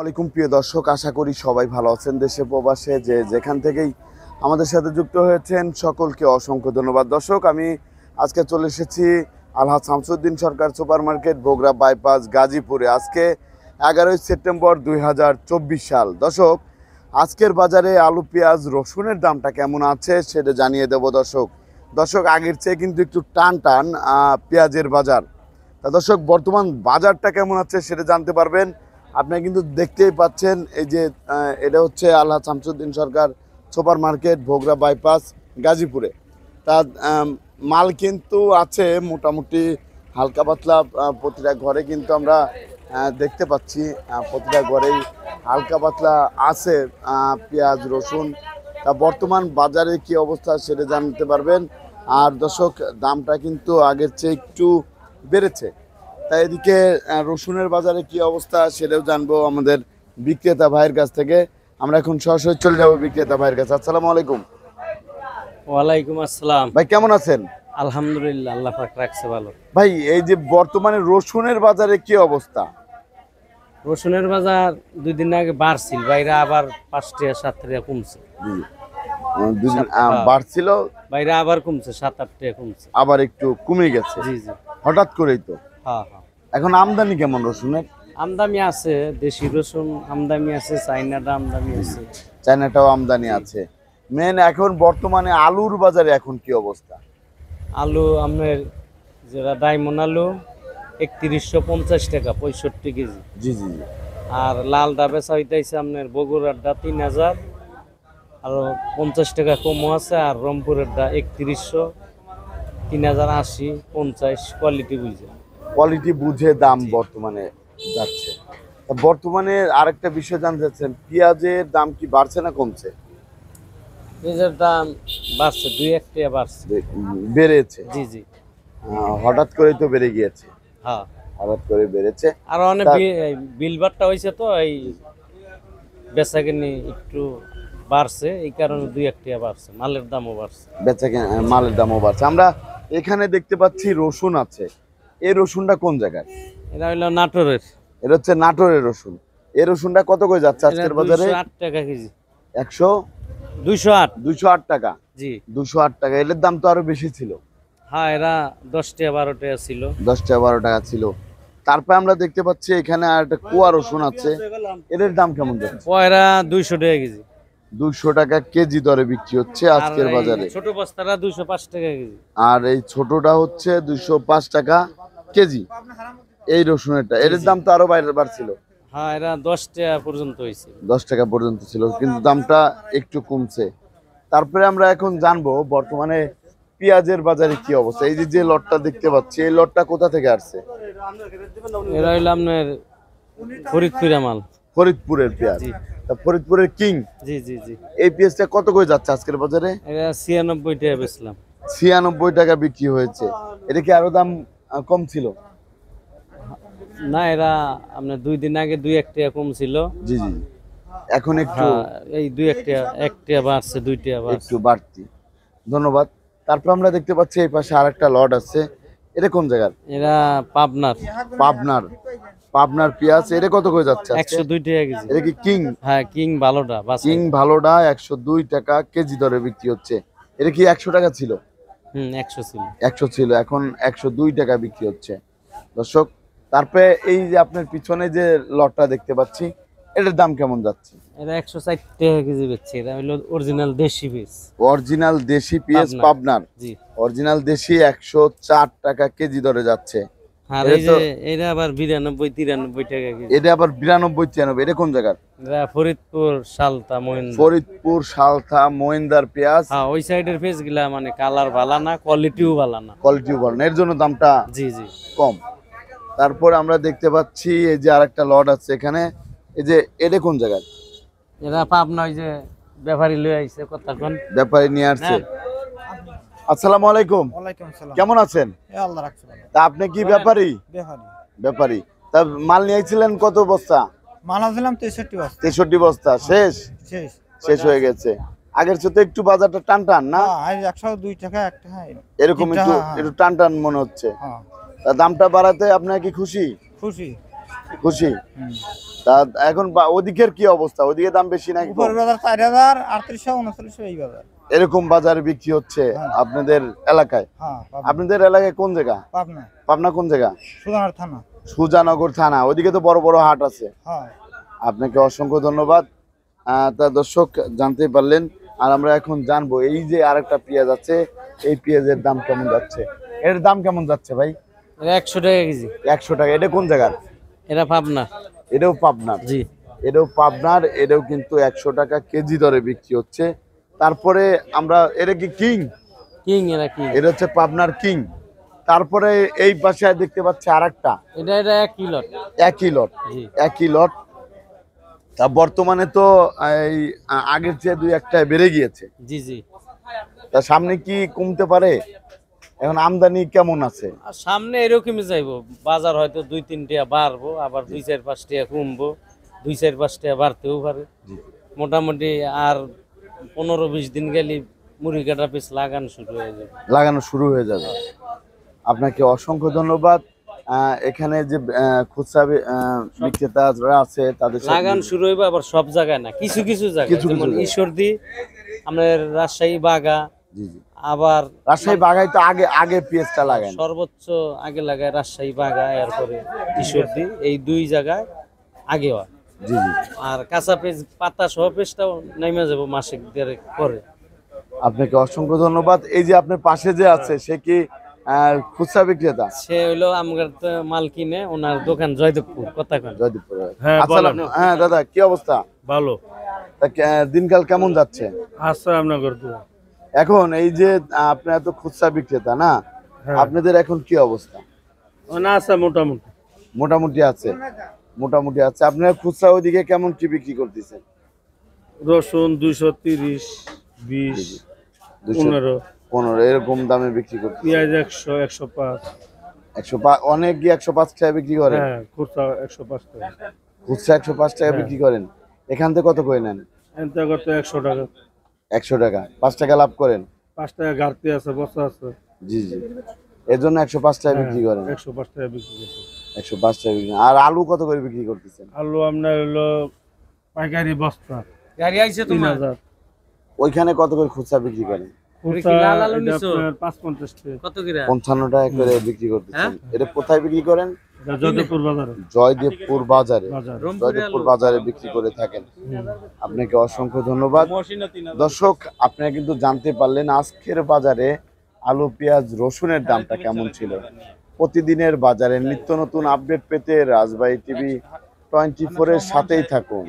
আলাইকুম প্রিয় দর্শক আশা করি সবাই ভালো আছেন দেশে প্রবাসে যে যেখান থেকেই আমাদের সাথে যুক্ত হয়েছেন সকলকে অসংখ্য ধন্যবাদ দর্শক আমি আজকে চলে এসেছি Alhaj Shamsuddin Sarkar super market Bogra bypass গাজীপুরে আজকে এগারোই সেপ্টেম্বর দুই সাল দর্শক আজকের বাজারে আলু পেঁয়াজ রসুনের দামটা কেমন আছে সেটা জানিয়ে দেব দর্শক দর্শক আগের চেয়ে কিন্তু একটু টান টান পেঁয়াজের বাজার তা দর্শক বর্তমান বাজারটা কেমন আছে সেটা জানতে পারবেন আপনি কিন্তু দেখতেই পাচ্ছেন এই যে এটা হচ্ছে আল্লাহ Shamsuddin Sarkar super market Bogra bypass গাজীপুরে তার মাল কিন্তু আছে মোটামুটি হালকা পাতলা প্রতিটা ঘরে কিন্তু আমরা দেখতে পাচ্ছি প্রতিটা ঘরেই হালকা পাতলা আছে পেঁয়াজ রসুন তা বর্তমান বাজারে কি অবস্থা সেটা জানতে পারবেন আর দর্শক দামটা কিন্তু আগের চেয়ে একটু বেড়েছে তাই এদিকে রসুনের বাজারে কি অবস্থা সেটাও জানবো আমাদের বিক্রেতা ভাইয়ের কাছ থেকে আমরা এখন সরাসরি চলে যাবো বিক্রেতা ভাইয়ের কাছে আসসালামু আলাইকুম ওয়ালাইকুম আসসালাম ভাই কেমন আছেন আলহামদুলিল্লাহ আল্লাহ পাক রাখছে ভালো ভাই এই যে বর্তমানে রসুনের বাজারে কি অবস্থা রসুনের বাজার দুই দিন আগে বাড়ছিল বাইরে আবার পাঁচ টাকা সাত টাকা কমছে দুদিন বাড়ছিল বাইরে আবার কমছে সাত আট কমছে আবার একটু কমে গেছে জি জি হঠাৎ করেই তো হ্যাঁ হ্যাঁ এখন আমদানি কেমন রসুনের আমদানি আছে দেশি রসুন আমদানি আছে চাইনাটা আমদানি আছে চাইনাটাও আমদানি আছে মেন এখন বর্তমানে আলুর বাজারে এখন কি অবস্থা আলু আপনার যেটা ডায়মন্ড আলু একত্রিশশো পঞ্চাশ টাকা পঁয়ষট্টি কেজি জি জি আর লাল ডাবে হইতেছে আপনার বগুড়ারটা তিন হাজার আর পঞ্চাশ টাকা কমও আছে আর রংপুরেরটা একত্রিশশো তিন হাজার আশি পঞ্চাশ কোয়ালিটি বুঝে কোয়ালিটি বুঝে দাম বর্তমানে যাচ্ছে বর্তমানে আরেকটা বিষয় জানতে চাচ্ছেন পেঁয়াজের দাম কি বাড়ছে না কমছে পেঁয়াজের দাম বাড়ছে দুই এক টাকা বাড়ছে বেড়েছে জি জি হঠাৎ করে তো বেড়ে গিয়েছে হ্যাঁ হঠাৎ করে বেড়েছে আর অনেক বিলবারটা হয়েছে তো এই বেচাকেনি একটু বাড়ছে এই কারণে দুই এক টাকা বাড়ছে মালের দামও বাড়ছে বেচাকেনি মালের দামও বাড়ছে আমরা এখানে দেখতে পাচ্ছি রসুন আছে এই রসুনটা কোন জায়গায় এটা হলো নাটোরের এটা হচ্ছে নাটোরের রসুন এই রসুনটা কত করে যাচ্ছে আজকের বাজারে 8 টাকা কেজি 100 208 208 টাকা জি 208 টাকা এর দাম তো আরো বেশি ছিল হ্যাঁ এরা 10 টাকা 12 টাকা ছিল 10 টাকা 12 টাকা ছিল তারপরে আমরা দেখতে পাচ্ছি এখানে আর একটা কুয়া রসুন আছে এদের দাম কেমন যাচ্ছে কয়রা 200 টাকা কেজি দুশো টাকা কেজি দরে বিক্রি হচ্ছে আজকের বাজারে ছোট বস্তাটা 205 টাকা কেজি আর এই ছোটটা হচ্ছে পাঁচ টাকা কেজি এই রসুনেরটা এর দাম তো আরো বাইরে বাড়ছিল হ্যাঁ এটা 10 টাকা পর্যন্ত হইছে 10 টাকা পর্যন্ত ছিল কিন্তু দামটা একটু কমছে তারপরে আমরা এখন জানবো বর্তমানে পেঁয়াজের বাজারে কি অবস্থা এই যে যে লটটা দেখতে পাচ্ছি এই লটটা কোথা থেকে আসছে এরা হইলো আপনার ফরিদপুরের মাল ফরিদপুরের পেঁয়াজ ফরিদপুরের কিং জি জি জি এই পেঁয়াজটা কত করে যাচ্ছে আজকের বাজারে ছিয়ানব্বই টাকা বেচলাম ছিয়ানব্বই টাকা বিক্রি হয়েছে এটা কি আরো দাম কম ছিল না এরা আপনার দুই দিন আগে দুই এক টাকা কম ছিল জি জি এখন একটু হ্যাঁ, এই দুই এক টাকা এক টাকা বাড়ছে দুই টাকা একটু বাড়তি ধন্যবাদ তারপর আমরা দেখতে পাচ্ছি এই পাশে আরেকটা লট আছে এটা কোন জায়গার এরা পাবনার পাবনার পাবনার পেঁয়াজ এটা কত করে যাচ্ছে দুই টাকা কেজি এটা কি কিং হ্যাঁ কিং ভালোটা কিং ভালোটা দুই টাকা কেজি দরে বিক্রি হচ্ছে এটা কি একশো টাকা ছিল ছিল টাকা বিক্রি হচ্ছে দর্শক তারপরে এই যে আপনার পিছনে যে লটটা দেখতে পাচ্ছি এটার দাম কেমন যাচ্ছে এটা টাকা কেজি অরিজিনাল দেশি পিস অরিজিনাল দেশি পাবনার অরিজিনাল দেশি টাকা কেজি দরে যাচ্ছে আর এই যে এটা আবার টাকা এটা আবার ফরিদপুর সালতা ফরিদপুর মহিন্দার পেঁয়াজ হ্যাঁ, গুলা মানে কালার কোয়ালিটিও ভালো না কোয়ালিটিও এর জন্য দামটা জি জি কম তারপর আমরা দেখতে পাচ্ছি এই যে আরেকটা লট আছে এখানে এই যে এটা কোন জায়গার এটা পাবনা ওই যে ব্যাপারী লয়ে ব্যাপারী নিয়ে আসছে হ্যাঁ। আসসালামু আলাইকুম কেমন আছেন তা আপনি কি ব্যাপারী ব্যাপারী তা মাল নিয়েছিলেন কত বস্তা মাল আসলাম তেষট্টি বস্তা হ্যাঁ, শেষ শেষ হয়ে গেছে আগের সাথে একটু বাজারটা টান টান না হ্যাঁ, একশো টাকা হ্যাঁ, এরকম একটু টান টান মনে হচ্ছে তা দামটা বাড়াতে আপনার কি খুশি খুশি খুশি তা এখন ওদিকের কি অবস্থা ওদিকে দাম বেশি নাকি চার হাজার আটত্রিশশো উনচল্লিশশো এই বাজার এরকম বাজারে বিক্রি হচ্ছে হ্যাঁ। আপনাদের এলাকায় হ্যাঁ, আপনাদের এলাকায় কোন জায়গা পাবনা পাবনা কোন জায়গা সুজানগর থানা সুজানগর থানা ওইদিকে তো বড় বড় হাট আছে হ্যাঁ। আপনাকে অসংখ্য ধন্যবাদ তা দর্শক জানতে পারলেন আর আমরা এখন জানবো এই যে আরেকটা পেঁয়াজ আছে এই পেঁয়াজের দাম কেমন যাচ্ছে এর দাম কেমন যাচ্ছে ভাই একশো টাকা কেজি একশো টাকা এটা কোন জায়গার এটা পাবনা এটাও পাবনা জি এটাও পাবনার এটাও কিন্তু একশো টাকা কেজি দরে বিক্রি হচ্ছে তারপরে আমরা এটা কি কিং কিং এর কিং এটা হচ্ছে পাবনার কিং তারপরে এই পাশে দেখতে পাচ্ছি আর একটা এটা এটা একই লট একই লট একই লট তা বর্তমানে তো এই আগের চেয়ে দুই একটা বেড়ে গিয়েছে জি জি তা সামনে কি কমতে পারে এখন আমদানি কেমন আছে সামনে এরকমই যাইবো বাজার হয়তো দুই তিনটা বাড়বো আবার দুই চার পাঁচটা কমবো দুই চার পাঁচটা বাড়তেও পারে মোটামুটি আর পনেরো বিশ দিন গেলে মুড়ি কাটা পিস লাগানো শুরু হয়ে যাবে লাগানো শুরু হয়ে যাবে আপনাকে অসংখ্য ধন্যবাদ এখানে যে খুচরা বিক্রেতারা আছে তাদের লাগান শুরু হইবে আবার সব জায়গায় না কিছু কিছু জায়গায় যেমন ঈশ্বরদি আমাদের রাজশাহী বাগা আবার রাজশাহী বাগায় তো আগে আগে পিএসটা লাগায় সর্বোচ্চ আগে লাগায় রাজশাহী বাগা এরপরে ঈশ্বরদি এই দুই জায়গায় আগে হয় জি জি আর কাঁচা পেঁয়াজ পাতা সহ পেঁয়াজটাও নেমে যাবো মাসিক দেড় পরে আপনাকে অসংখ্য ধন্যবাদ এই যে আপনার পাশে যে আছে সে কি খুচরা বিক্রেতা সে হইলো আমার মাল কিনে ওনার দোকান জয়দেবপুর কথা জয়দেবপুর হ্যাঁ।, হ্যাঁ, আচ্ছা, হ্যাঁ দাদা কি অবস্থা ভালো দিনকাল কেমন যাচ্ছে আচ্ছা আপনার এখন এই যে আপনি এত খুচরা বিক্রেতা না হ্যাঁ। আপনাদের এখন কি অবস্থা না আছে মোটামুটি মোটামুটি আছে মোটামুটি আছে আপনার খুচরা ওইদিকে কেমন কি বিক্রি করতেছেন রসুন দুইশো তিরিশ বিশ পনেরো পনেরো এরকম দামে বিক্রি করতে পেঁয়াজ একশো একশো পাঁচ একশো পাঁচ অনেক একশো পাঁচ টাকা বিক্রি করেন হ্যাঁ, খুচরা একশো পাঁচ টাকা খুচরা একশো পাঁচ টাকা হ্যাঁ। বিক্রি করেন এখান থেকে কত করে নেন এখান কত একশো টাকা একশো টাকা পাঁচ টাকা লাভ করেন পাঁচ টাকা ঘাটতি আছে বস্তা আছে জি জি এর জন্য একশো পাঁচ টাকা হ্যাঁ, বিক্রি করেন একশো পাঁচ টাকা বিক্রি করেন আর আলু কত করে বিক্রি করতেছেন আলু আপনার হলো পাইকারি বস্তা গাড়ি আইছে তোমার ওইখানে কত করে খুচরা বিক্রি করেন পঞ্চান্ন টাকা করে বিক্রি করতেছেন হ্যাঁ? এটা কোথায় বিক্রি করেন জয়দেবপুর বাজারে জয়দেবপুর বাজারে বিক্রি করে থাকেন আপনাকে অসংখ্য ধন্যবাদ দর্শক আপনারা কিন্তু জানতে পারলেন আজকের বাজারে আলু পেঁয়াজ রসুনের দামটা কেমন ছিল প্রতিদিনের বাজারে নিত্য নতুন আপডেট পেতে রাজবাড়ী টিভি টোয়েন্টি ফোরের সাথেই থাকুন